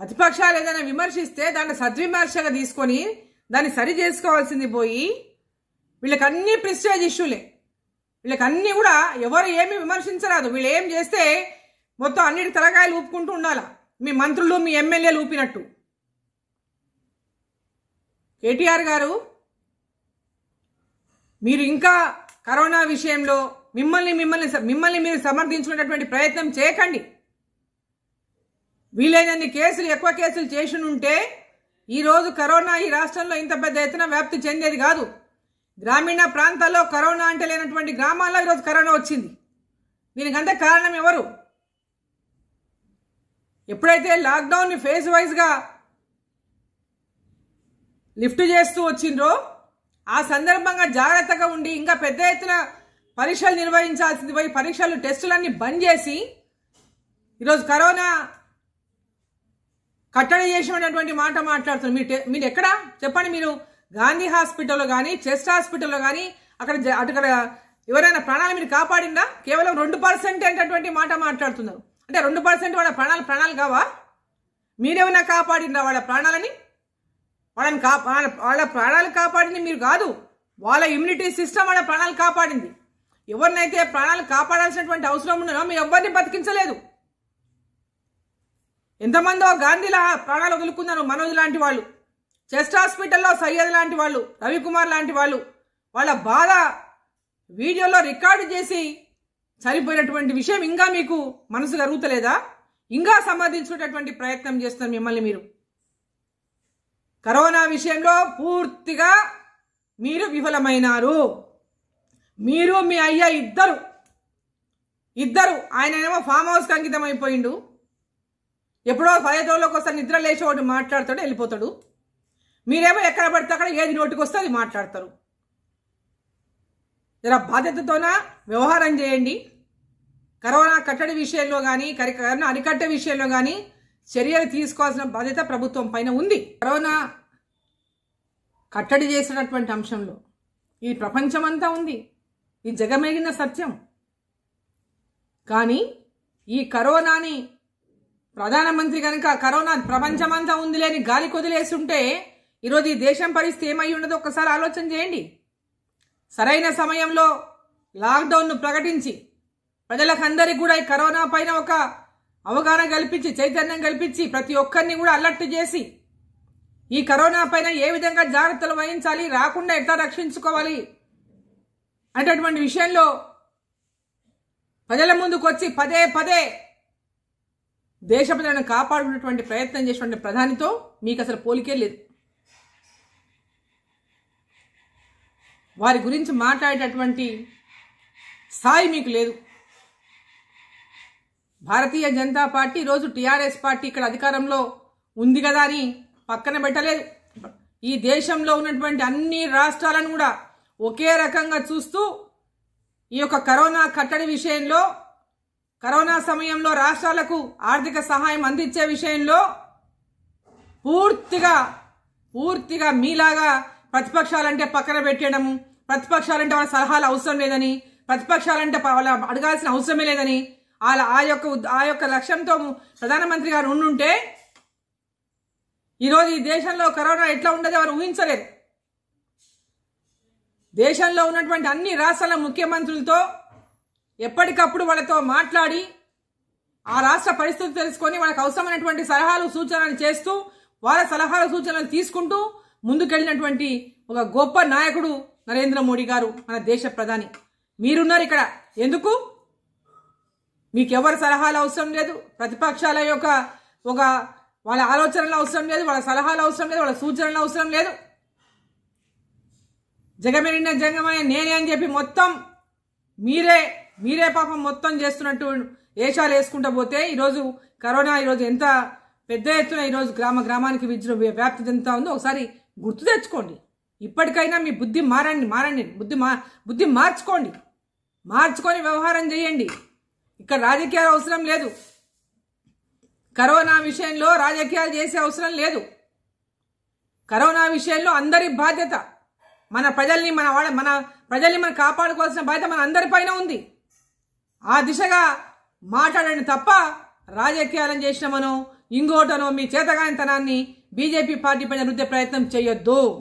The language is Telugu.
ప్రతిపక్షాలు ఏదైనా విమర్శిస్తే దాన్ని సద్విమర్శగా తీసుకొని దాన్ని సరి చేసుకోవాల్సింది పోయి వీళ్ళకి అన్ని ప్రిస్టేజ్ ఇష్యూలే వీళ్ళకి అన్నీ కూడా ఎవరు ఏమి విమర్శించరాదు వీళ్ళు ఏం చేస్తే మొత్తం అన్నిటి తలకాయలు ఊపుకుంటూ ఉండాలా మీ మంత్రులు మీ ఎమ్మెల్యేలు ఊపినట్టు కేటీఆర్ గారు మీరు ఇంకా కరోనా విషయంలో మిమ్మల్ని మిమ్మల్ని మిమ్మల్ని మీరు సమర్థించుకునేటటువంటి ప్రయత్నం చేయకండి వీలైనన్ని కేసులు ఎక్కువ కేసులు ఉంటే ఈరోజు కరోనా ఈ రాష్ట్రంలో ఇంత పెద్ద ఎత్తున వ్యాప్తి చెందేది కాదు గ్రామీణ ప్రాంతాల్లో కరోనా అంటే లేనటువంటి గ్రామాల్లో ఈరోజు కరోనా వచ్చింది దీనికంతా కారణం ఎవరు ఎప్పుడైతే లాక్డౌన్ని ఫేజ్ వైజ్గా లిఫ్ట్ చేస్తూ వచ్చిండ్రో ఆ సందర్భంగా జాగ్రత్తగా ఉండి ఇంకా పెద్ద ఎత్తున పరీక్షలు నిర్వహించాల్సింది పోయి పరీక్షలు టెస్టులన్నీ బంద్ చేసి ఈరోజు కరోనా కట్టడి చేసినటువంటి మాట మాట్లాడుతున్నారు మీరు మీరు ఎక్కడ చెప్పండి మీరు గాంధీ హాస్పిటల్లో కానీ చెస్ట్ హాస్పిటల్లో కానీ అక్కడ అక్కడ ఎవరైనా ప్రాణాలు మీరు కాపాడిందా కేవలం రెండు పర్సెంట్ అనేటటువంటి మాట మాట్లాడుతున్నారు అంటే రెండు పర్సెంట్ వాళ్ళ ప్రాణాలు ప్రాణాలు కావా మీరేమైనా కాపాడిందా వాళ్ళ ప్రాణాలని వాళ్ళని కా వాళ్ళ ప్రాణాలు కాపాడింది మీరు కాదు వాళ్ళ ఇమ్యూనిటీ సిస్టమ్ వాళ్ళ ప్రాణాలు కాపాడింది ఎవరినైతే ప్రాణాలు కాపాడాల్సినటువంటి అవసరం ఉన్నదో మీరు ఎవరిని బతికించలేదు ఎంతమందో గాంధీలా ప్రాణాలు వదులుకున్నారు మనోజ్ లాంటి వాళ్ళు చెస్ట్ హాస్పిటల్లో సయ్యద్ లాంటి వాళ్ళు రవికుమార్ లాంటి వాళ్ళు వాళ్ళ బాధ వీడియోలో రికార్డు చేసి చనిపోయినటువంటి విషయం ఇంకా మీకు మనసు కరుగుతలేదా ఇంకా సమర్థించుకునేటువంటి ప్రయత్నం చేస్తున్నారు మిమ్మల్ని మీరు కరోనా విషయంలో పూర్తిగా మీరు విఫలమైనారు మీరు మీ అయ్య ఇద్దరు ఇద్దరు ఆయన ఏమో ఫామ్ హౌస్కి అంకితం అయిపోయిండు ఎప్పుడో పదహైదు రోజులకు నిద్ర లేచి ఒకటి మాట్లాడతాడు వెళ్ళిపోతాడు మీరేమో ఎక్కడ పడితే అక్కడ ఏది నోటికి వస్తే అది మాట్లాడతారు జర బాధ్యతతోన వ్యవహారం చేయండి కరోనా కట్టడి విషయంలో కానీ కరోనా అరికట్టే విషయంలో కానీ చర్యలు తీసుకోవాల్సిన బాధ్యత ప్రభుత్వం పైన ఉంది కరోనా కట్టడి చేసినటువంటి అంశంలో ఈ ప్రపంచమంతా ఉంది ఇది జగమేగిన సత్యం కానీ ఈ కరోనాని ప్రధానమంత్రి కనుక కరోనా ప్రపంచమంతా ఉంది లేని గాలి కొదిలేస్తుంటే ఈరోజు ఈ దేశం పరిస్థితి ఏమై ఉండదు ఒక్కసారి ఆలోచన చేయండి సరైన సమయంలో లాక్డౌన్ను ప్రకటించి ప్రజలకందరికీ కూడా ఈ కరోనా పైన ఒక అవగాహన కల్పించి చైతన్యం కల్పించి ప్రతి ఒక్కరిని కూడా అలర్ట్ చేసి ఈ కరోనా పైన ఏ విధంగా జాగ్రత్తలు వహించాలి రాకుండా ఎట్లా రక్షించుకోవాలి అనేటటువంటి విషయంలో ప్రజల ముందుకు వచ్చి పదే పదే దేశ ప్రజలను కాపాడుకునేటువంటి ప్రయత్నం చేసినటువంటి ప్రధానితో మీకు అసలు పోలికే లేదు వారి గురించి మాట్లాడేటటువంటి స్థాయి మీకు లేదు భారతీయ జనతా పార్టీ ఈరోజు టీఆర్ఎస్ పార్టీ ఇక్కడ అధికారంలో ఉంది కదా అని పక్కన పెట్టలేదు ఈ దేశంలో ఉన్నటువంటి అన్ని రాష్ట్రాలను కూడా ఒకే రకంగా చూస్తూ ఈ యొక్క కరోనా కట్టడి విషయంలో కరోనా సమయంలో రాష్ట్రాలకు ఆర్థిక సహాయం అందించే విషయంలో పూర్తిగా పూర్తిగా మీలాగా ప్రతిపక్షాలంటే పక్కన పెట్టడం ప్రతిపక్షాలంటే వాళ్ళ సలహాలు అవసరం లేదని ప్రతిపక్షాలంటే వాళ్ళ అడగాల్సిన అవసరమే లేదని వాళ్ళ ఆ యొక్క ఆ యొక్క లక్ష్యంతో ప్రధానమంత్రి గారు ఉండుంటే ఈరోజు ఈ దేశంలో కరోనా ఎట్లా ఉండదు ఎవరు ఊహించలేరు దేశంలో ఉన్నటువంటి అన్ని రాష్ట్రాల ముఖ్యమంత్రులతో ఎప్పటికప్పుడు వాళ్ళతో మాట్లాడి ఆ రాష్ట్ర పరిస్థితి తెలుసుకొని వాళ్ళకి అవసరమైనటువంటి సలహాలు సూచనలు చేస్తూ వాళ్ళ సలహాలు సూచనలు తీసుకుంటూ ముందుకెళ్ళినటువంటి ఒక గొప్ప నాయకుడు నరేంద్ర మోడీ గారు మన దేశ ప్రధాని మీరున్నారు ఇక్కడ ఎందుకు మీకు ఎవరి సలహాలు అవసరం లేదు ప్రతిపక్షాల యొక్క ఒక వాళ్ళ ఆలోచనలు అవసరం లేదు వాళ్ళ సలహాలు అవసరం లేదు వాళ్ళ సూచనలు అవసరం లేదు జగమెరిన జంగమైన నేనే అని చెప్పి మొత్తం మీరే మీరే పాపం మొత్తం చేస్తున్నట్టు ఏషాలు వేసుకుంటూ పోతే ఈరోజు కరోనా ఈరోజు ఎంత పెద్ద ఎత్తున ఈరోజు గ్రామ గ్రామానికి విద్య వ్యాప్తి చెందుతా ఉందో ఒకసారి గుర్తు తెచ్చుకోండి ఇప్పటికైనా మీ బుద్ధి మారండి మారండి బుద్ధి మా బుద్ధి మార్చుకోండి మార్చుకొని వ్యవహారం చేయండి ఇక్కడ రాజకీయాలు అవసరం లేదు కరోనా విషయంలో రాజకీయాలు చేసే అవసరం లేదు కరోనా విషయంలో అందరి బాధ్యత మన ప్రజల్ని మన వాళ్ళ మన ప్రజల్ని మనం కాపాడుకోవాల్సిన బాధ్యత మన అందరిపైన ఉంది ఆ దిశగా మాట్లాడండి తప్ప రాజకీయాలను చేసినామనో ఇంకోటనో మీ చేతగానితనాన్ని బీజేపీ పార్టీ పైన ప్రయత్నం చేయొద్దు